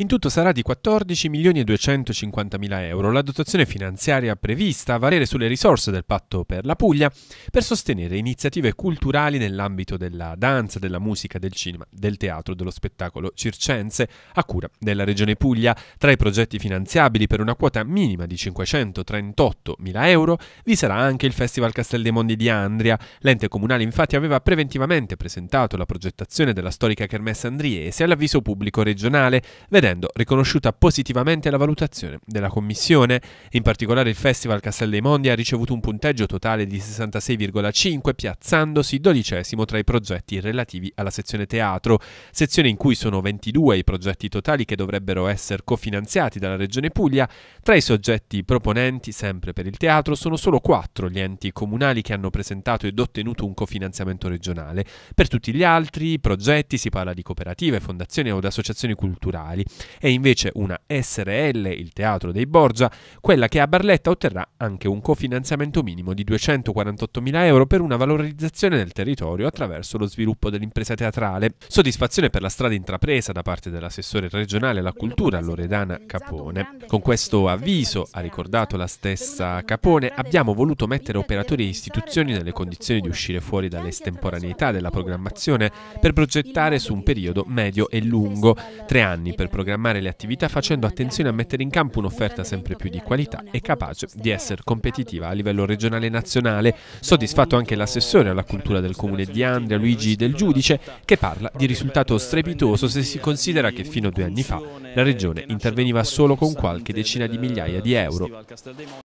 In tutto sarà di 14.250.000 euro la dotazione finanziaria prevista a valere sulle risorse del patto per la Puglia per sostenere iniziative culturali nell'ambito della danza, della musica, del cinema, del teatro, dello spettacolo circense a cura della Regione Puglia. Tra i progetti finanziabili per una quota minima di 538.000 euro vi sarà anche il Festival Castel dei Mondi di Andria. L'ente comunale infatti aveva preventivamente presentato la progettazione della storica Kermesse Andriese all'avviso pubblico regionale, vedendo vedendo riconosciuta positivamente la valutazione della Commissione. In particolare il Festival Castel dei Mondi ha ricevuto un punteggio totale di 66,5, piazzandosi dodicesimo tra i progetti relativi alla sezione teatro, sezione in cui sono 22 i progetti totali che dovrebbero essere cofinanziati dalla Regione Puglia. Tra i soggetti proponenti, sempre per il teatro, sono solo 4 gli enti comunali che hanno presentato ed ottenuto un cofinanziamento regionale. Per tutti gli altri progetti si parla di cooperative, fondazioni o associazioni culturali. È invece una SRL, il Teatro dei Borgia, quella che a Barletta otterrà anche un cofinanziamento minimo di 248.000 euro per una valorizzazione del territorio attraverso lo sviluppo dell'impresa teatrale. Soddisfazione per la strada intrapresa da parte dell'assessore regionale alla cultura Loredana Capone. Con questo avviso, ha ricordato la stessa Capone, abbiamo voluto mettere operatori e istituzioni nelle condizioni di uscire fuori dall'estemporaneità della programmazione per progettare su un periodo medio e lungo, tre anni per progettare programmare le attività facendo attenzione a mettere in campo un'offerta sempre più di qualità e capace di essere competitiva a livello regionale e nazionale. Soddisfatto anche l'assessore alla cultura del comune di Andria, Luigi Del Giudice, che parla di risultato strepitoso se si considera che fino a due anni fa la regione interveniva solo con qualche decina di migliaia di euro.